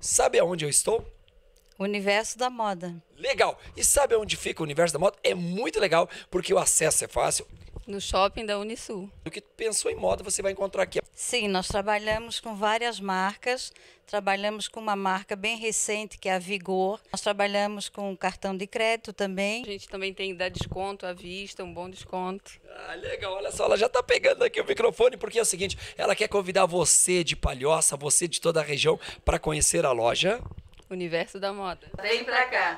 Sabe aonde eu estou? Universo da moda. Legal. E sabe onde fica o universo da moda? É muito legal, porque o acesso é fácil no shopping da Unisul. O que pensou em moda você vai encontrar aqui? Sim, nós trabalhamos com várias marcas. Trabalhamos com uma marca bem recente que é a Vigor. Nós trabalhamos com cartão de crédito também. A gente também tem dá desconto à vista, um bom desconto. Ah, legal. Olha só, ela já está pegando aqui o microfone porque é o seguinte, ela quer convidar você de Palhoça, você de toda a região para conhecer a loja Universo da Moda. Vem para cá.